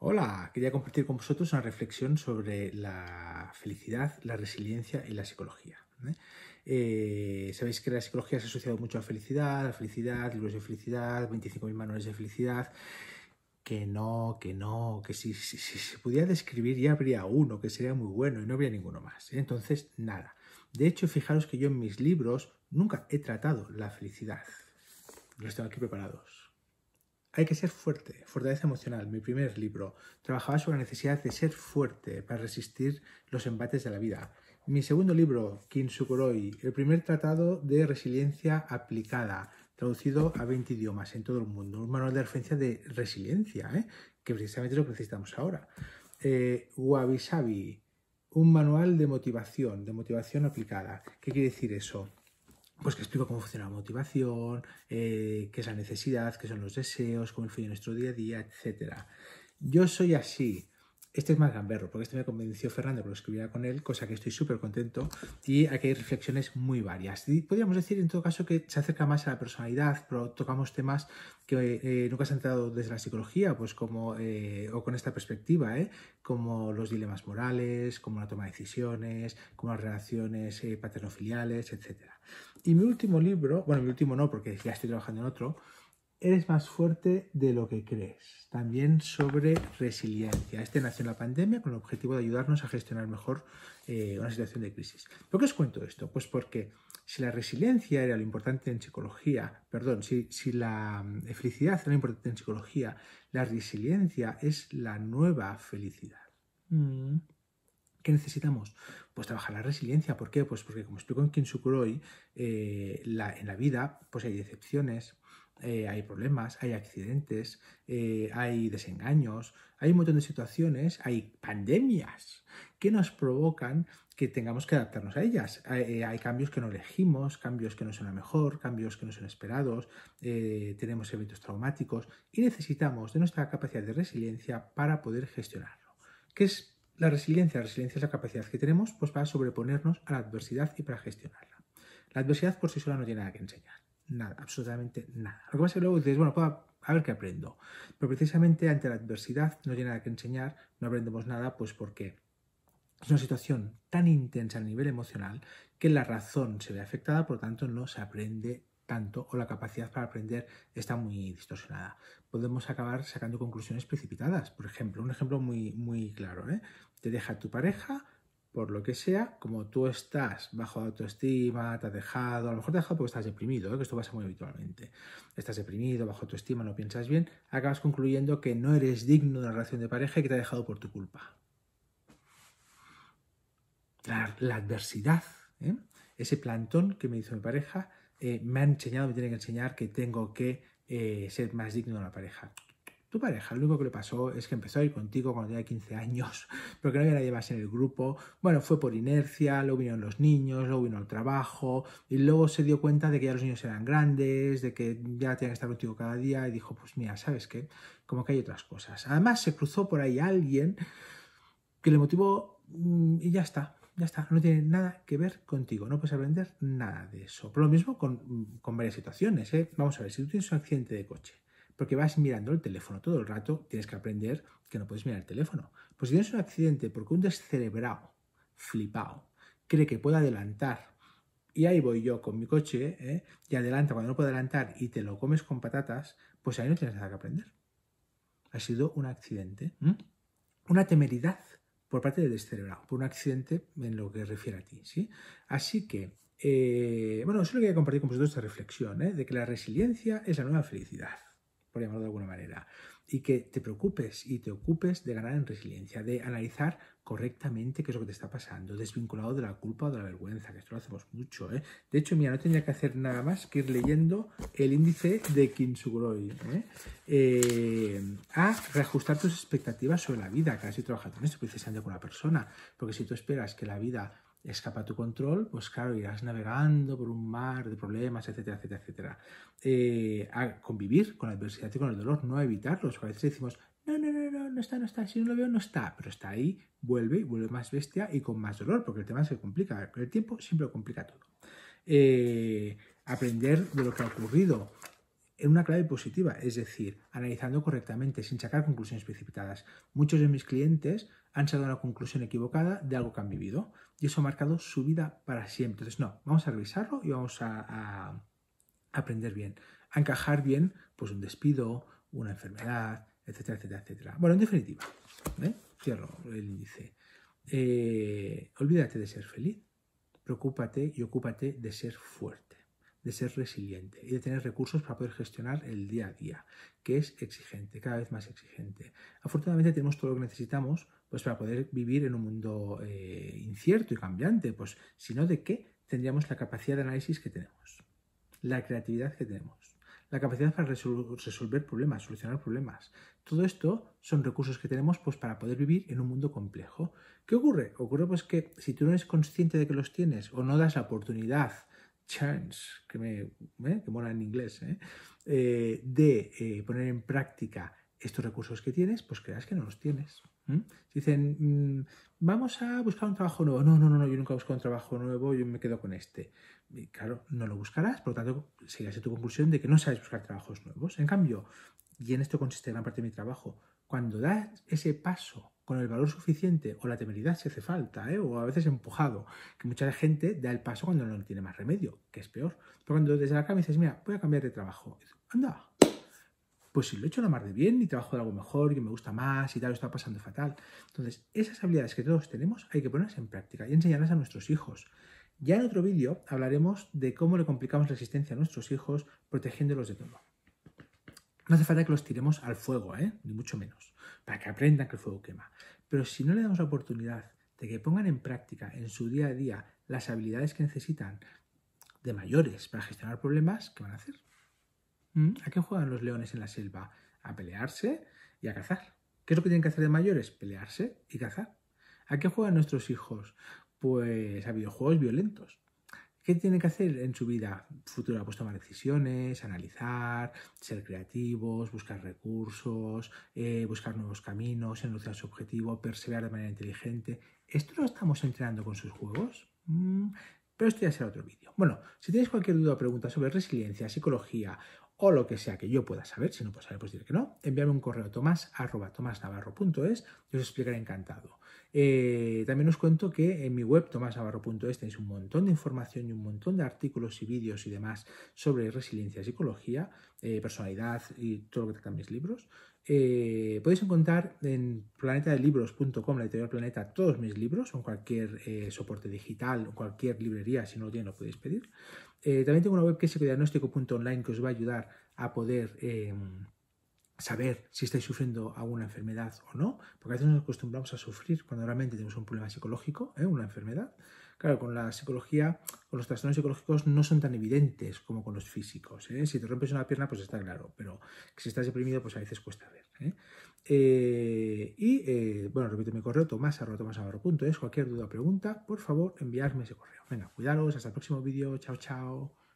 Hola, quería compartir con vosotros una reflexión sobre la felicidad, la resiliencia y la psicología. ¿eh? Eh, sabéis que la psicología se ha asociado mucho a felicidad, a felicidad, libros de felicidad, 25.000 manuales de felicidad. Que no, que no, que si, se pudiera describir ya habría uno, que sería muy bueno y no habría ninguno más. ¿eh? Entonces, nada. De hecho, fijaros que yo en mis libros nunca he tratado la felicidad. No tengo aquí preparados. Hay que ser fuerte, Fortaleza Emocional, mi primer libro. Trabajaba sobre la necesidad de ser fuerte para resistir los embates de la vida. Mi segundo libro, Kinsukuroi, el primer tratado de resiliencia aplicada, traducido a 20 idiomas en todo el mundo. Un manual de referencia de resiliencia, ¿eh? que precisamente es lo que necesitamos ahora. Eh, un manual de motivación, de motivación aplicada. ¿Qué quiere decir eso? pues que explico cómo funciona la motivación, eh, qué es la necesidad, qué son los deseos, cómo influye nuestro día a día, etc. Yo soy así, este es más gamberro, porque este me convenció Fernando por escribí con él, cosa que estoy súper contento. Y aquí hay reflexiones muy varias. podríamos decir, en todo caso, que se acerca más a la personalidad, pero tocamos temas que eh, nunca se han tratado desde la psicología, pues como, eh, o con esta perspectiva, ¿eh? como los dilemas morales, como la toma de decisiones, como las relaciones paternofiliales, etc. Y mi último libro, bueno, mi último no, porque ya estoy trabajando en otro, Eres más fuerte de lo que crees. También sobre resiliencia. Este nació en la pandemia con el objetivo de ayudarnos a gestionar mejor eh, una situación de crisis. ¿Por qué os cuento esto? Pues porque si la resiliencia era lo importante en psicología, perdón, si, la mm, felicidad era lo importante en psicología, la resiliencia es la nueva felicidad. Mm. ¿Qué necesitamos? Pues trabajar la resiliencia. ¿Por qué? Pues porque, como estoy con quien eh, la, en la vida pues hay decepciones, eh, hay problemas, hay accidentes, eh, hay desengaños, hay un montón de situaciones, hay pandemias que nos provocan que tengamos que adaptarnos a ellas. Hay, eh, cambios que no elegimos, cambios que no son a mejor, cambios que no son esperados, tenemos eventos traumáticos y necesitamos de nuestra capacidad de resiliencia para poder gestionarlo. ¿Qué es la resiliencia? La resiliencia es la capacidad que tenemos pues, para sobreponernos a la adversidad y para gestionarla. La adversidad por sí sola no tiene nada que enseñar nada, absolutamente nada. Lo que pasa es que luego dices, bueno, puedo, a ver qué aprendo. Pero precisamente ante la adversidad no hay nada que enseñar, no aprendemos nada, pues porque es una situación tan intensa a nivel emocional que la razón se ve afectada, por lo tanto no se aprende tanto o la capacidad para aprender está muy distorsionada. Podemos acabar sacando conclusiones precipitadas. Por ejemplo, un ejemplo muy, muy claro. ¿eh? Te deja tu pareja por lo que sea, como tú estás bajo autoestima, te has dejado, a lo mejor te has dejado porque estás deprimido, ¿eh? que esto pasa muy habitualmente, estás deprimido, bajo autoestima, no piensas bien, acabas concluyendo que no eres digno de una relación de pareja y que te ha dejado por tu culpa. La, adversidad, ¿eh? ese plantón que me hizo mi pareja, eh, me ha enseñado, me tiene que enseñar que tengo que ser más digno de una pareja. Tu pareja, lo único que le pasó es que empezó a ir contigo cuando tenía 15 años, porque no había nadie más en el grupo. Bueno, fue por inercia, luego vinieron los niños, luego vino el trabajo, y luego se dio cuenta de que ya los niños eran grandes, de que ya tenía que estar contigo cada día, y dijo, pues mira, ¿sabes qué? Como que hay otras cosas. Además, se cruzó por ahí alguien que le motivó mm, y ya está, ya está, no tiene nada que ver contigo, no puedes aprender nada de eso. Pero lo mismo con, mm, varias situaciones. ¿eh? Vamos a ver, si tú tienes un accidente de coche, porque vas mirando el teléfono todo el rato, tienes que aprender que no puedes mirar el teléfono. Pues si tienes un accidente porque un descerebrado, flipado, cree que puede adelantar, y ahí voy yo con mi coche, ¿eh? y adelanta cuando no puede adelantar y te lo comes con patatas, pues ahí no tienes nada que aprender. Ha sido un accidente, una temeridad por parte del descerebrado, por un accidente en lo que refiere a ti. Así que eh, bueno, eso lo quería compartir con vosotros esta reflexión, ¿eh? de que la resiliencia es la nueva felicidad de alguna manera, y que te preocupes y te ocupes de ganar en resiliencia, de analizar correctamente qué es lo que te está pasando, desvinculado de la culpa o de la vergüenza, que esto lo hacemos mucho. ¿eh? De hecho, mira, no tendría que hacer nada más que ir leyendo el índice de Kinsuguroi. ¿eh? ¿eh? a reajustar tus expectativas sobre la vida, casi trabajando en esto, precisamente con la persona, porque si tú esperas que la vida escapa tu control, pues claro, irás navegando por un mar de problemas, etcétera, etcétera, etcétera. Eh, a convivir con la adversidad y con el dolor, no a evitarlos. A veces decimos, no, no, no, no, no está, no está, si no lo veo, no está, pero está ahí, vuelve, vuelve más bestia y con más dolor, porque el tema se complica, el tiempo siempre complica todo. Eh, aprender de lo que ha ocurrido, en una clave positiva, es decir, analizando correctamente, sin sacar conclusiones precipitadas. Muchos de mis clientes han sacado una conclusión equivocada de algo que han vivido y eso ha marcado su vida para siempre. Entonces, no, vamos a revisarlo y vamos a, aprender bien, a encajar bien pues un despido, una enfermedad, etcétera, etcétera, etcétera. Bueno, en definitiva, ¿eh? cierro el índice. Eh, olvídate de ser feliz, preocúpate y ocúpate de ser fuerte de ser resiliente y de tener recursos para poder gestionar el día a día, que es exigente, cada vez más exigente. Afortunadamente tenemos todo lo que necesitamos pues, para poder vivir en un mundo eh, incierto y cambiante, pues si no, ¿de qué tendríamos la capacidad de análisis que tenemos? La creatividad que tenemos la capacidad para resolver problemas, solucionar problemas. Todo esto son recursos que tenemos pues, para poder vivir en un mundo complejo. ¿Qué ocurre? Ocurre pues, que si tú no eres consciente de que los tienes o no das la oportunidad chance, que, me, ¿eh? mola en inglés, ¿eh? Eh, de poner en práctica estos recursos que tienes, pues creas que no los tienes. dicen, mm, vamos a buscar un trabajo nuevo. No, no, no, no, yo nunca busco un trabajo nuevo, yo me quedo con este. claro, no lo buscarás, por lo tanto, sigas a tu conclusión de que no sabes buscar trabajos nuevos. En cambio, y en esto consiste gran parte de mi trabajo, cuando das ese paso con el valor suficiente o la temeridad si hace falta, ¿eh? o a veces empujado, que mucha gente da el paso cuando no tiene más remedio, que es peor. Pero cuando desde la cama dices, mira, voy a cambiar de trabajo, anda, pues si lo he hecho la mar de bien y trabajo de algo mejor, que me gusta más y tal, lo está pasando fatal. Entonces, esas habilidades que todos tenemos hay que ponerlas en práctica y enseñarlas a nuestros hijos. Ya en otro vídeo hablaremos de cómo le complicamos la existencia a nuestros hijos protegiéndolos de todo. No hace falta que los tiremos al fuego, ¿eh? ni mucho menos, para que aprendan que el fuego quema. Pero si no le damos la oportunidad de que pongan en práctica en su día a día las habilidades que necesitan de mayores para gestionar problemas, ¿qué van a hacer? ¿Mm? ¿A qué juegan los leones en la selva? A pelearse y a cazar. ¿Qué es lo que tienen que hacer de mayores? Pelearse y cazar. ¿A qué juegan nuestros hijos? Pues a videojuegos violentos. ¿Qué tiene que hacer en su vida futura? Pues tomar decisiones, analizar, ser creativos, buscar recursos, eh, buscar nuevos caminos, enunciar su objetivo, perseverar de manera inteligente. ¿Esto lo estamos entrenando con sus juegos? Mm, pero esto ya será otro vídeo. Bueno, si tenéis cualquier duda o pregunta sobre resiliencia, psicología o lo que sea que yo pueda saber, si no puedo saber, pues diré que no, envíame un correo a tomás.navarro.es y os explicaré encantado. Eh, también os cuento que en mi web tomasabarro.es tenéis un montón de información y un montón de artículos y vídeos y demás sobre resiliencia, psicología, eh, personalidad y todo lo que tratan mis libros. Eh, podéis encontrar en planetadelibros.com, la editorial Planeta, todos mis libros, en cualquier soporte digital, o cualquier librería, si no lo tienen lo podéis pedir. también tengo una web que es psicodiagnóstico.online que os va a ayudar a poder em, saber si estáis sufriendo alguna enfermedad o no, porque a veces nos acostumbramos a sufrir cuando realmente tenemos un problema psicológico, ¿eh? una enfermedad. Claro, con la psicología, con los trastornos psicológicos no son tan evidentes como con los físicos. ¿eh? Si te rompes una pierna, pues está claro, pero si estás deprimido, pues a veces cuesta ver. ¿eh? y bueno, repito mi correo, es Cualquier duda o pregunta, por favor, enviarme ese correo. Venga, cuidaros, hasta el próximo vídeo. Chao, chao.